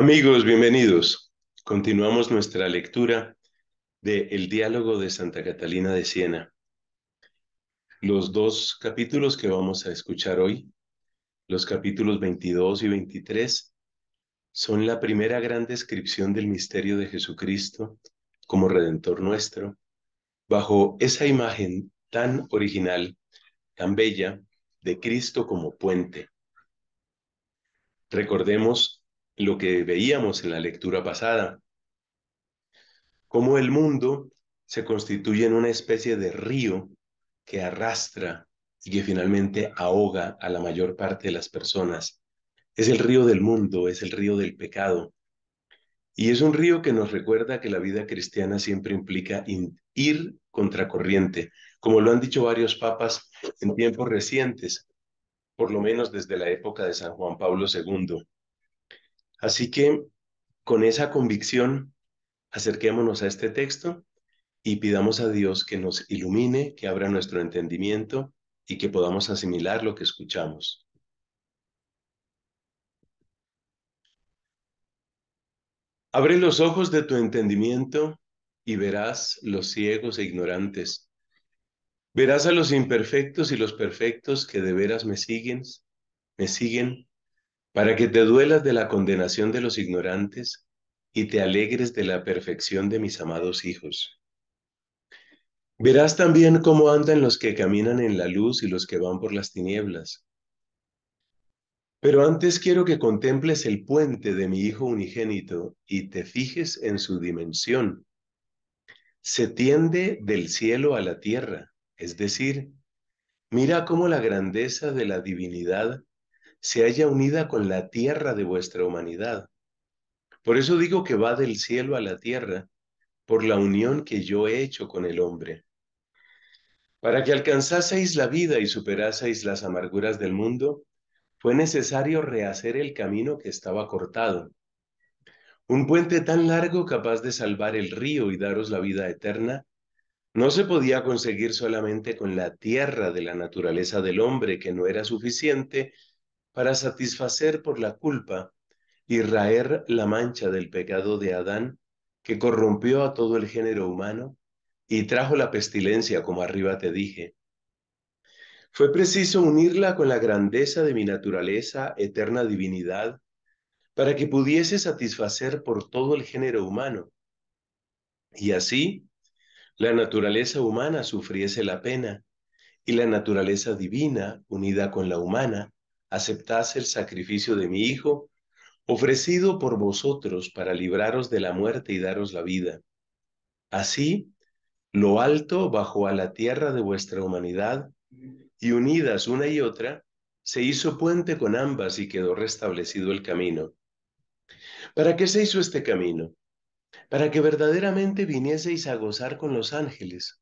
Amigos, bienvenidos. Continuamos nuestra lectura de El diálogo de Santa Catalina de Siena. Los dos capítulos que vamos a escuchar hoy, los capítulos 22 y 23, son la primera gran descripción del misterio de Jesucristo como Redentor nuestro, bajo esa imagen tan original, tan bella, de Cristo como puente. Recordemos lo que veíamos en la lectura pasada, cómo el mundo se constituye en una especie de río que arrastra y que finalmente ahoga a la mayor parte de las personas. Es el río del mundo, es el río del pecado. Y es un río que nos recuerda que la vida cristiana siempre implica ir contracorriente, como lo han dicho varios papas en tiempos recientes, por lo menos desde la época de San Juan Pablo II. Así que con esa convicción, acerquémonos a este texto y pidamos a Dios que nos ilumine, que abra nuestro entendimiento y que podamos asimilar lo que escuchamos. Abre los ojos de tu entendimiento y verás los ciegos e ignorantes. Verás a los imperfectos y los perfectos que de veras me siguen, me siguen para que te duelas de la condenación de los ignorantes y te alegres de la perfección de mis amados hijos. Verás también cómo andan los que caminan en la luz y los que van por las tinieblas. Pero antes quiero que contemples el puente de mi Hijo unigénito y te fijes en su dimensión. Se tiende del cielo a la tierra, es decir, mira cómo la grandeza de la divinidad se halla unida con la tierra de vuestra humanidad. Por eso digo que va del cielo a la tierra, por la unión que yo he hecho con el hombre. Para que alcanzaseis la vida y superaseis las amarguras del mundo, fue necesario rehacer el camino que estaba cortado. Un puente tan largo capaz de salvar el río y daros la vida eterna, no se podía conseguir solamente con la tierra de la naturaleza del hombre que no era suficiente para satisfacer por la culpa y raer la mancha del pecado de Adán que corrompió a todo el género humano y trajo la pestilencia como arriba te dije. Fue preciso unirla con la grandeza de mi naturaleza, eterna divinidad, para que pudiese satisfacer por todo el género humano. Y así, la naturaleza humana sufriese la pena, y la naturaleza divina, unida con la humana, aceptase el sacrificio de mi Hijo, ofrecido por vosotros para libraros de la muerte y daros la vida. Así, lo alto bajó a la tierra de vuestra humanidad, y unidas una y otra, se hizo puente con ambas y quedó restablecido el camino. ¿Para qué se hizo este camino? Para que verdaderamente vinieseis a gozar con los ángeles.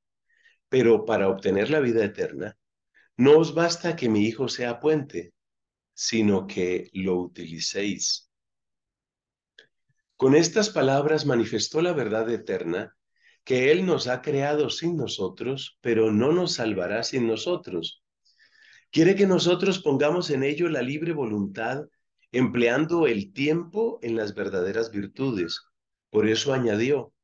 Pero para obtener la vida eterna, no os basta que mi Hijo sea puente, sino que lo utilicéis. Con estas palabras manifestó la verdad eterna, que Él nos ha creado sin nosotros, pero no nos salvará sin nosotros. Quiere que nosotros pongamos en ello la libre voluntad, empleando el tiempo en las verdaderas virtudes. Por eso añadió,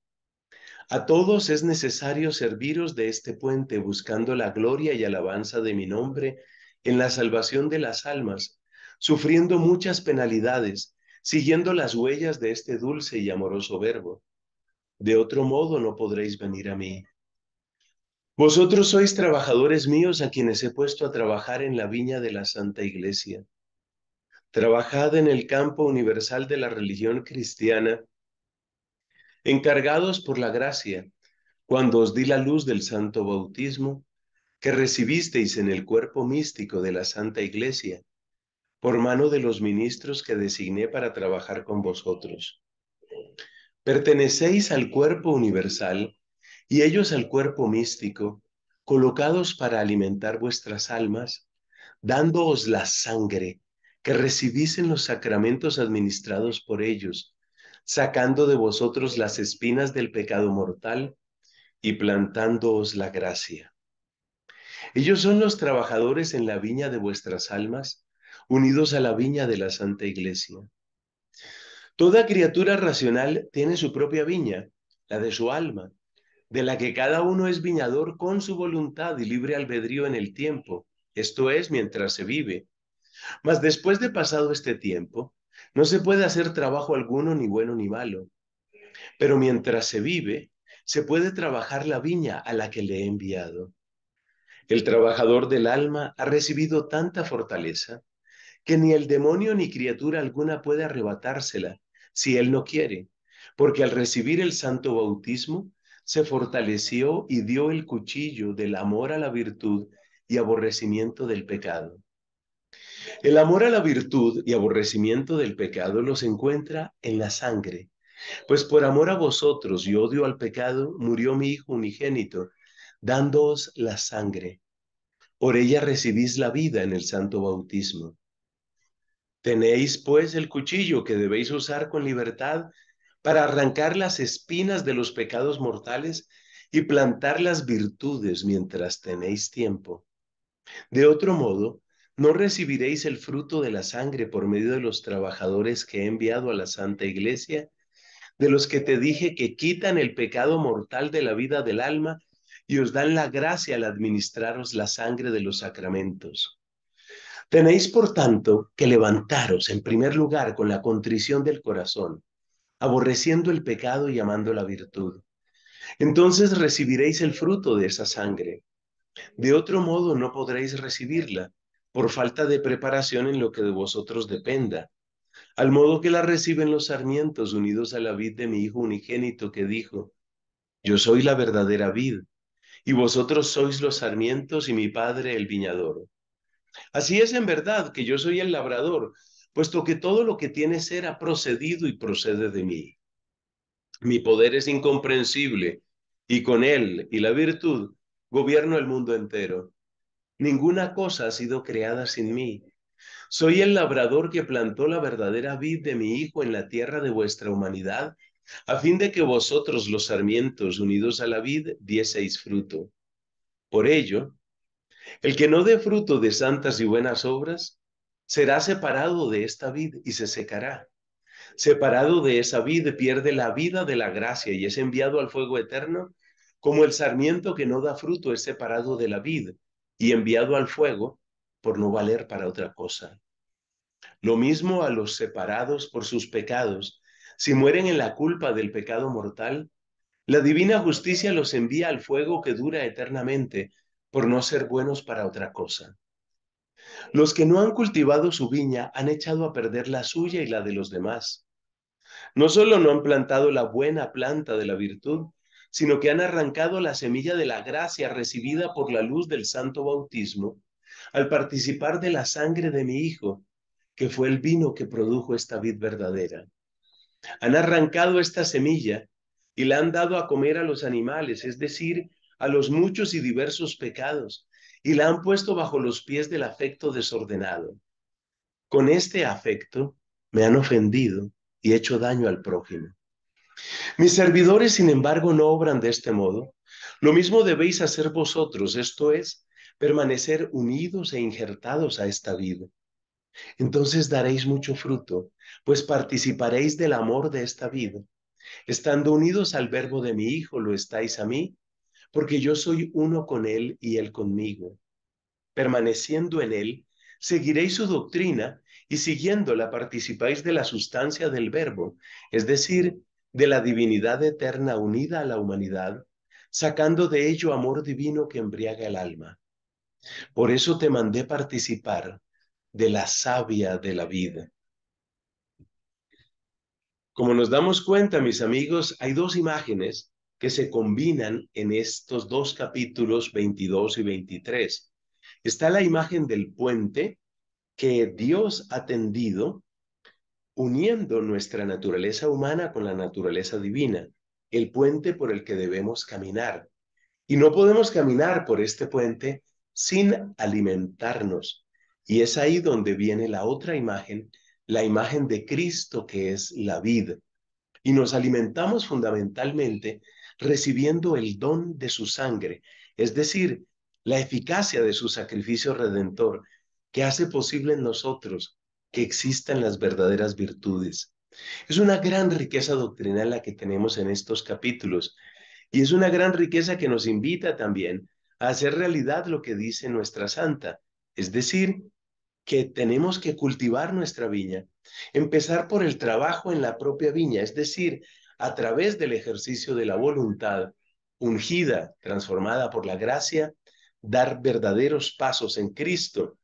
a todos es necesario serviros de este puente buscando la gloria y alabanza de mi nombre en la salvación de las almas, sufriendo muchas penalidades, siguiendo las huellas de este dulce y amoroso verbo. De otro modo no podréis venir a mí. Vosotros sois trabajadores míos a quienes he puesto a trabajar en la viña de la Santa Iglesia. Trabajad en el campo universal de la religión cristiana, encargados por la gracia, cuando os di la luz del santo bautismo que recibisteis en el cuerpo místico de la Santa Iglesia por mano de los ministros que designé para trabajar con vosotros. Pertenecéis al cuerpo universal y ellos al cuerpo místico, colocados para alimentar vuestras almas, dándoos la sangre que recibís en los sacramentos administrados por ellos, sacando de vosotros las espinas del pecado mortal y plantándoos la gracia. Ellos son los trabajadores en la viña de vuestras almas, unidos a la viña de la Santa Iglesia. Toda criatura racional tiene su propia viña, la de su alma, de la que cada uno es viñador con su voluntad y libre albedrío en el tiempo, esto es, mientras se vive. Mas después de pasado este tiempo, no se puede hacer trabajo alguno, ni bueno ni malo. Pero mientras se vive, se puede trabajar la viña a la que le he enviado. El trabajador del alma ha recibido tanta fortaleza que ni el demonio ni criatura alguna puede arrebatársela si él no quiere, porque al recibir el santo bautismo se fortaleció y dio el cuchillo del amor a la virtud y aborrecimiento del pecado. El amor a la virtud y aborrecimiento del pecado los encuentra en la sangre, pues por amor a vosotros y odio al pecado murió mi Hijo unigénito, dándoos la sangre. Por ella recibís la vida en el santo bautismo Tenéis pues el cuchillo que debéis usar con libertad para arrancar las espinas de los pecados mortales y plantar las virtudes mientras tenéis tiempo. De otro modo, no recibiréis el fruto de la sangre por medio de los trabajadores que he enviado a la Santa Iglesia, de los que te dije que quitan el pecado mortal de la vida del alma y os dan la gracia al administraros la sangre de los sacramentos. Tenéis, por tanto, que levantaros en primer lugar con la contrición del corazón, aborreciendo el pecado y amando la virtud. Entonces recibiréis el fruto de esa sangre. De otro modo no podréis recibirla, por falta de preparación en lo que de vosotros dependa. Al modo que la reciben los sarmientos unidos a la vid de mi Hijo unigénito, que dijo, Yo soy la verdadera vid, y vosotros sois los sarmientos y mi Padre el viñador. Así es en verdad que yo soy el labrador, puesto que todo lo que tiene ser ha procedido y procede de mí. Mi poder es incomprensible y con él y la virtud gobierno el mundo entero. Ninguna cosa ha sido creada sin mí. Soy el labrador que plantó la verdadera vid de mi Hijo en la tierra de vuestra humanidad, a fin de que vosotros los sarmientos unidos a la vid dieseis fruto. Por ello, el que no dé fruto de santas y buenas obras será separado de esta vid y se secará. Separado de esa vid pierde la vida de la gracia y es enviado al fuego eterno, como el sarmiento que no da fruto es separado de la vid y enviado al fuego por no valer para otra cosa. Lo mismo a los separados por sus pecados. Si mueren en la culpa del pecado mortal, la divina justicia los envía al fuego que dura eternamente, por no ser buenos para otra cosa. Los que no han cultivado su viña han echado a perder la suya y la de los demás. No solo no han plantado la buena planta de la virtud, sino que han arrancado la semilla de la gracia recibida por la luz del santo bautismo al participar de la sangre de mi Hijo, que fue el vino que produjo esta vid verdadera. Han arrancado esta semilla y la han dado a comer a los animales, es decir, a los muchos y diversos pecados y la han puesto bajo los pies del afecto desordenado. Con este afecto me han ofendido y hecho daño al prójimo. Mis servidores, sin embargo, no obran de este modo. Lo mismo debéis hacer vosotros, esto es, permanecer unidos e injertados a esta vida. Entonces daréis mucho fruto, pues participaréis del amor de esta vida. Estando unidos al verbo de mi Hijo, lo estáis a mí, porque yo soy uno con Él y Él conmigo. Permaneciendo en Él, seguiréis su doctrina y siguiéndola participáis de la sustancia del verbo, es decir, de la divinidad eterna unida a la humanidad, sacando de ello amor divino que embriaga el alma. Por eso te mandé participar de la savia de la vida. Como nos damos cuenta, mis amigos, hay dos imágenes que se combinan en estos dos capítulos 22 y 23. Está la imagen del puente que Dios ha tendido uniendo nuestra naturaleza humana con la naturaleza divina, el puente por el que debemos caminar. Y no podemos caminar por este puente sin alimentarnos. Y es ahí donde viene la otra imagen, la imagen de Cristo que es la vid, y nos alimentamos fundamentalmente recibiendo el don de su sangre, es decir, la eficacia de su sacrificio redentor, que hace posible en nosotros que existan las verdaderas virtudes. Es una gran riqueza doctrinal la que tenemos en estos capítulos y es una gran riqueza que nos invita también a hacer realidad lo que dice nuestra santa, es decir, que tenemos que cultivar nuestra viña. Empezar por el trabajo en la propia viña, es decir, a través del ejercicio de la voluntad, ungida, transformada por la gracia, dar verdaderos pasos en Cristo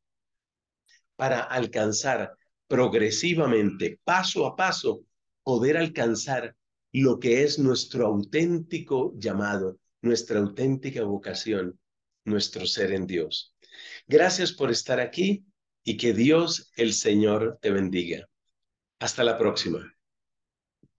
para alcanzar progresivamente, paso a paso, poder alcanzar lo que es nuestro auténtico llamado, nuestra auténtica vocación, nuestro ser en Dios. Gracias por estar aquí y que Dios el Señor te bendiga. Hasta la próxima.